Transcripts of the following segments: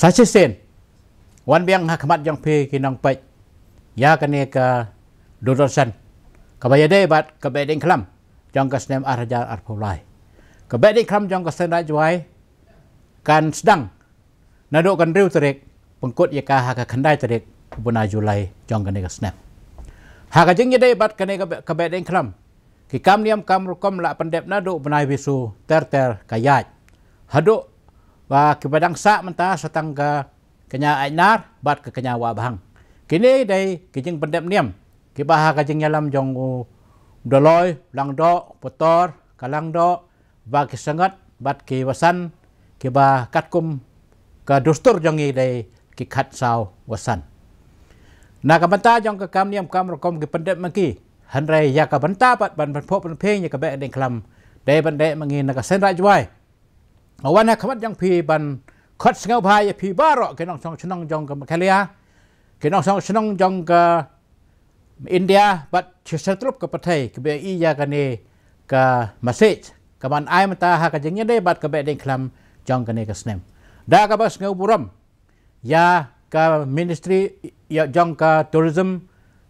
สาชิเซนวันเบียงหักมัดยังเพกินองไปยากันเอกาดูดสันกับไปได้บัดกับไปดิ้งคลำจังกัสเนมอาราจารอัดพลายกับไปดิ้งคลำจังกัสเนราจวัยการสดังนาดูกันเร็วตรกปงกดยากาหากันได้ตรกบนอายุไลจังกันเอกสเนมหากจึงยังได้บัดกันเอกกับไปดิ้งคลำกิคำเนียมคำรุกคำละพันเด็บนาดูบนายวิสูเตอร์เตอร์กายาจฮัดู ba kebadang sa menta satang ke kenya ainar bat ke kenya wa bahang kini dai kijing pendep niam ke baha kajing nyalam jong doloy lang do potor kalang do ba ke sangat bat ke wasan ke ba katkum ke dustur jong dai ke khat sao wasan na ka menta jong ke kam niam kam rekom ke pendep maki hanrai ya ka menta bat ban ban pho pen pe ya ka ba ning kelam dai ban dai mangi na ka senra juai วันนี้ขมัดยังพีบันคัดเงาพายพีบ้ารอกกน้องชองชนองจองกับแคลียกน้องชองชนองจองกับอินเดียบัดเชื้อตรุปกับประเทศกับเอียกันเอกับมาเซจกับมันไอมาตาหากันยังได้บัดกับเบดิงคลัมจองกันเอกสเนมดากับสเงาบุรมยากับมินิสทรียาจองกับทัวริสม์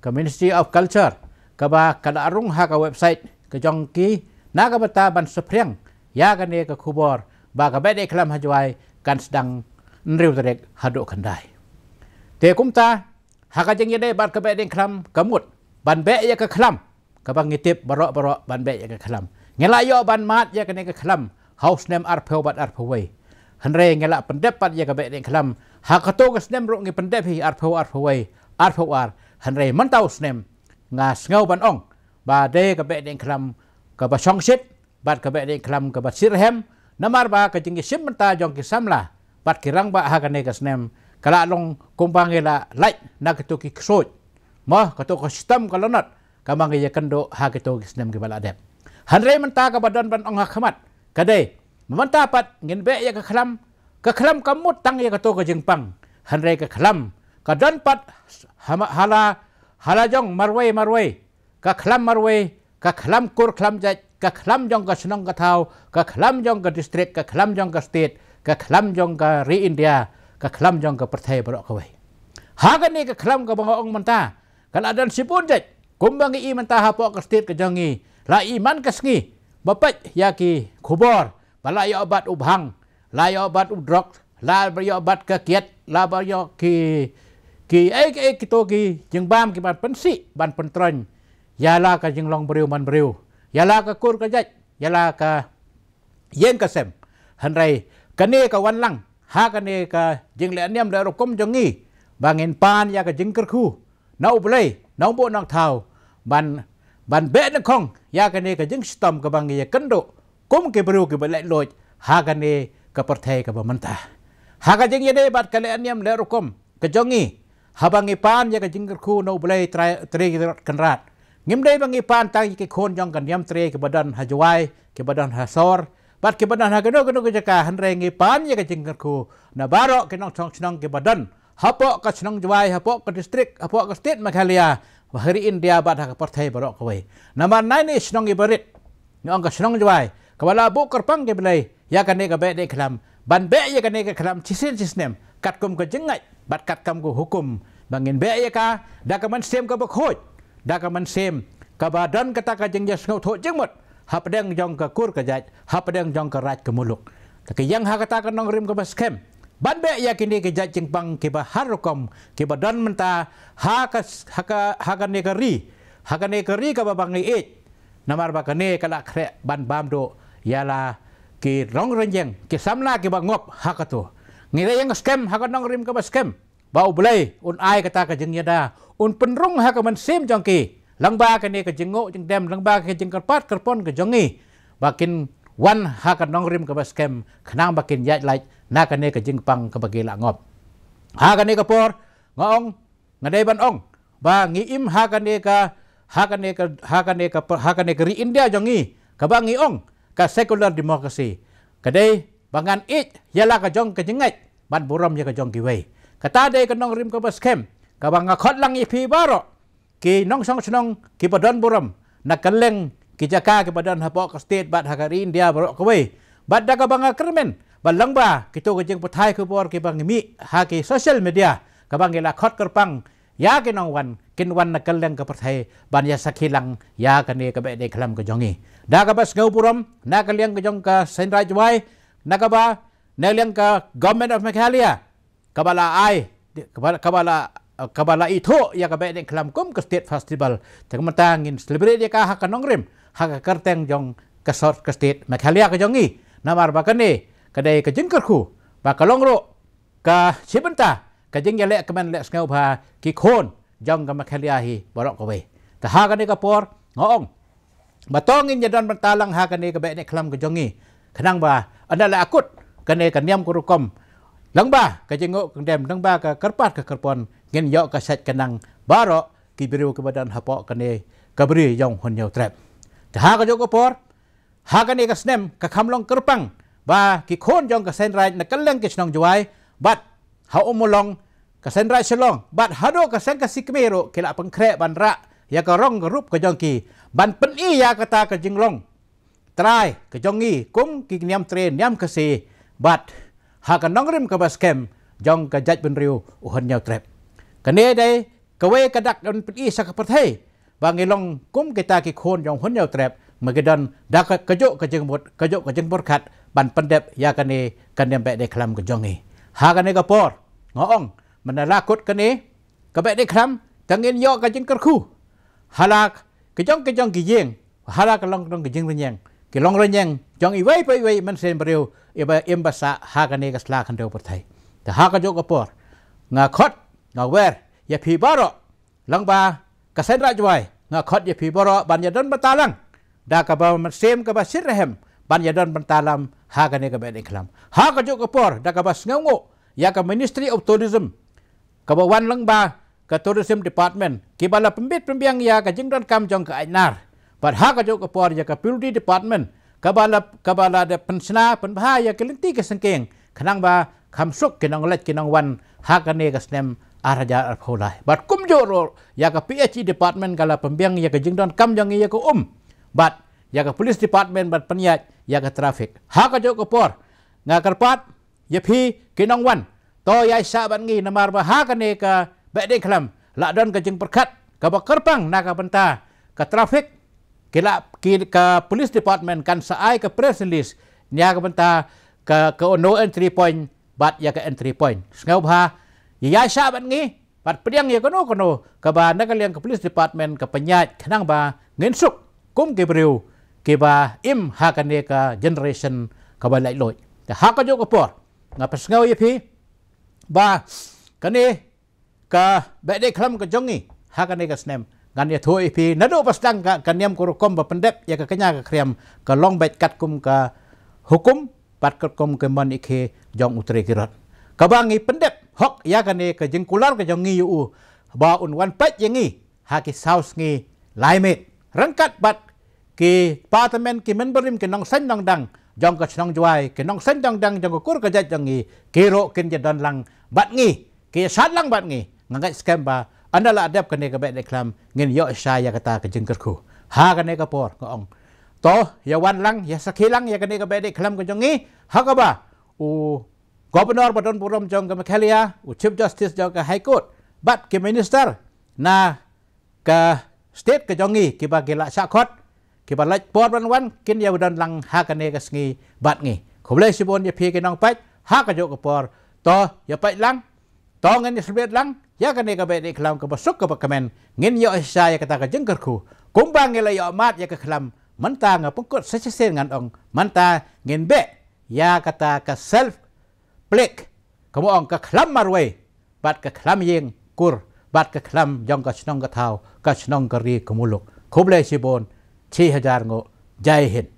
กับมินิสทรีออฟคัลเจอร์กับกระอารุงหากับเว็บไซต์กับจองกีนากับตาบันสเพียงยากันเอกับคูบอร์ ba ka bae dei klam hajwai kan sedang nriu trek hado kandai te kum ta ha ka jeng dei ba ka bae dei klam kamut ban bae ya ka klam ka bang ngitip barok barok ban bae ya ka klam ngela yo ban mat ya ka ne ka klam haus nem ar pheo bat ar phwei han re ngela pendep pat ya ka bae dei klam ha ka to ka snem ro ngi pendep hi ar pheo ar phwei ar pheo ar han re man tau snem nga sngau ban ong ba dei ka bae dei klam ka ba song sit bat ka bae dei klam ka ba sirhem namar ba ka jingi sim ta jong ki samla pat ki rang ba ha ka negas nem kala long kumbang ela lai na ka toki ksoj ma ka to ka sistem ka lanat ka mang ye ya kan do ha ka toki snem ki bala dep hanre man ta ka badan ban ong ha khamat ka dei man ta pat ngin be ya ka khlam ka khlam ka mut tang ya ka to ka jing pang hanre ka khlam ka dan pat hala ha hala jong marwei marwei ka khlam marwei กะคลำกูรคลำใจกะคลำยองกะชนองกะเทากะคลำยองกะดิสตริกกะคลำยองกะสเตตกะคลำยองกะรีอินเดียกะคลำยองกะประเทศบรอกเขาไว้หากันนี่กะคลำกะบังองมันตากะลาดันสิบุญใจกุมบังอีมันตาฮะปอกสเตตกะจังงีลาอีมันกะสงีบะปัจยากีคูบอร์บะลายอบัตอุบหังลายอบัตอุดรอกลาบะยอบัตกะเกียตลาบะยอกีกีเอกเอกิโตกีจึงบามกิบันปันสิบันปันตรัง yala ka jing long briu man briu yala ka kur ka jach yala ka yen ka sem han rai ka ne ka wan lang ha ka ne ka jing le niam da ro kom jong ngi ba ngin pan ya ka jing ker khu nau blei nau bo nang thao ban ban be na khong ya ka ne ka jing stom ka bang ye kan do kom ke briu ke ba le loj ha ka ne ka par thai ka ba man ta ha le niam le ro kom ka ngi ha bang pan ya ka jing ker khu nau blei tre tre kan rat Ngim day bangi pantang ke kon jong kan yam tre ke badan hajuai ke badan hasor bat ke badan ha kenu kenu kejaka hanre ngi pan ye ke jengker ku na barok ke nong tong chnong ke badan hapo ka chnong juai hapo ke distrik hapo ke state makhalia hari india bat ha ke partai barok ke wei na man nai ni chnong ibarit ngi ong ke chnong juai ke bala bu ker pang ke belai ya kan ne ke be de kelam ban be ye kan ne ke kelam chisin chisnem kat kum ke jengai bat kat kam ku hukum bangin be ye ka da ke man sem ke bekhoj ดากมันเซมกบาดันกตากจังยาสงทุจึงหมดฮับเดงจองกะกุรกะจัดฮับเดงจองกะราชกมุลุกตะกยังฮากตากนองริมกบสเคมบันเบียกินีกจัดจึงปังกบาฮารุคมกบาดันมันตาฮากะฮากะฮากะเนกรีฮากะเนกรีกบาบังไอเอจนามารบากะเนกะละเครบันบามโดยาลากีร้องเรียงกีสำนักกีบังงบฮากะตัวงี้ได้ยังสเคมฮากะนองริมกบสเคมบาเบลอุนไอกระตากระจึงยาดาอุนเป็นรุ่งฮะกับมันเซมจังกีลังบากันเนี่ยกระจึงโง่จึงเดมลังบากันจึงกระปัดกระปอนกระจงงีบากินวันฮะกับน้องริมกับสเกมขนางบากินยัดไหลนากันเนี่ยกระจึงปังกับเกลางบฮะกันเนี่ยกระปอร์งองนาเดบันองบางีอิมฮะกันเนี่ยกะฮะกันเนี่ยกะฮะกันเนี่ยกะฮะกันเนี่ยกะรีอินเดียจังงีกับบางีองกับเซคูลาร์ดิโมคราซีกระเดบางันอิจยาลากระจงกระจึงไงบัดบุรมยากระจงกีเวกะตาเดกะน้องริมกะบัสเข้มกะบังกะคดลังอีพีบารอกีน้องช่องชนองกีปะดอนบุรมนักกะเล็งกีจะกากีปะดอนฮะปอกสเตทบัดฮะการินเดียบารอกะเวบัดดะกะบังกะครมินบัลลังบากิตุกะจิงปะทายคือปอกีบังมีฮะกีโซเชียลมีเดียกะบังกะละคดกะปังยากินองวันกินวันนักเลงกับประเทศบันยาสักหลังยากันเนี่กับเด็กลำกับจงีดากับสกาวปุรมนักเลี้ยงกับจงกับเซนไรจ์ไว้นักบ้านักเลี้ยงกับกอมเมนต์ออฟแมคเฮเลีย kabala ai kabala kabala kabala itu ya kabe de kelam kum ke state festival tak mentangin celebrate dia ka hak nongrim hak kerteng jong ke sort ke state makhalia ke jongi namar bakane kadai ke jengker ku bakalongro ka sibenta ka jeng yale kemen le sngau ba ki khon jong ka makhalia hi borok ko be ta ha kane ka por ngong batongin jadon ya bertalang ha kane ke be ne kelam ke jongi kenang ba ada la akut kane ka niam ku rukom Lang ba ka jengok đem lang ba ka kerpat ka kerpon ngen yo ka set kenang baro ki beriu ke badan hapo kane ka beri yong hon yo trap. thì ha ka jo ko por ha ka ne ka snem ka khamlong kerpang ba kí khon jong ka sen rai na kaleng ke snong juai bat ha long ka sen rai selong bat ha do ka sen ka sikmero ke la pengkre ban ra ya ka rong ka rup ka jong kí ban pen i ya ka ta ka long trai ka jong ngi kum ki niam tre niam ka se bat haka nongrim ka baskem jong ka jaj ben riu uhan nyau trep kane dai kawe kadak don pi sa ka pathai bangilong kum kita ki khon jong hun nyau trep magedon da ka kajo ka jeng bot kajo ka jeng bot khat ban pendep ya kane kanem be de khlam ka jongi ha kane ka por ngoong menalakut kane ka be de khlam tangin yo ka jeng kerku halak ka jong ka jong ki jeng halak ka long dong ka jeng renyang ki long renyang jong i wei pe wei man sen breu iba imba sa haga negas la kan deo pertai. Ta haga jo gapor nga kot nga wer ya pi baro lang ba ka sen ra jwai nga kot ya pi baro ban ya don batalang da ka ba ma sem ka ba sirahem ban ya don batalam haga nega ba deklam. Haga jo gapor da ka ba sngongo ya ka ministry of tourism ka ba wan lang ba ka tourism department ki bala pembit pembiang ya ka jingran kam jong ka ainar. Pad haga jo gapor ya ka pulti department kabala kabala de pensna penha ya kelinti ke sengkeng khanang ba khamsuk ke nang lech ke nang wan ha ka ne ka snem araja arphola bat kum jo ro ya ka phd e department kala pembiang ya ka jingdon kam jong ya ka um bat ya ka police department bat penyat ya ka traffic ha ka jo ko por nga karpat ya phi ke nang wan to ya sa ban ngi namar ba ha ka ne ka ba de khlam la don ka jing perkat ka ba kerpang na ka benta ka traffic kila ki ka police department kan saai ke press release nya ka benta ke ke no entry point bat ya ke entry point sngau ba ya sha ban ngi bat pedang ya kono kono ka ba na ka liang ke police department ke penyat kenang ba ngin suk kum ke breu ke ba im ha ka ne ka generation ka ba lai loj ta ha ka jo ka por nga pas ngau ye pi ba ka ne ka ba de klam ka jongi ha ka ne ka snem ngan ya thoi pi na do pas dang ka kaniam ko rokom ba pendep ya ka kenya ka kriam ka long bet kat kum ka hukum pat kat kum ke man ikhe jong utre kirat ka bang i pendep hok ya ka ne ka jeng kular ka jong ngi u ba un wan pat ye ngi ha ki saus ngi lai met rangkat bat ke parliament ke memberim ke nong san nong dang jong ka chong juai ke nong san dang dang jong kur ka jat jong ngi ke ro ken je dan lang bat ngi ke san lang bat ngi ngai skem ba anda la adep kan kene ke bet iklam ngin yo sha ya kata ke jengker ku ha kene ke por ko ong to ya wan lang ya sakilang ya kan kene ke bet iklam ha, ke jengi ha ka ba u gubernur badon purum jong ke makalia ya, u chief justice jong ke high court bat ke minister na ke state ke jengi ke ba gila sakot ke ba lach por wan wan kin ya badon lang ha kene ke sngi bat ngi ko ble sibon ya pe ke nong pai ha ka jo ke por to ya pai lang to ngin ya sibet lang ya ka ne ka be ne khlam ka basuk ka kamen ngin yo sa ya kata ka jengker khu kumbang ngela yo mat ya ka khlam manta nga pungkot sa sa sen ngan ong manta ngin be ya kata ka self plek kamo ong ka khlam marwe bat ka khlam yeng kur bat ka khlam jong ka chnong ka thao ka chnong ka ri kumuluk khuble sibon 6000 ngo jai hind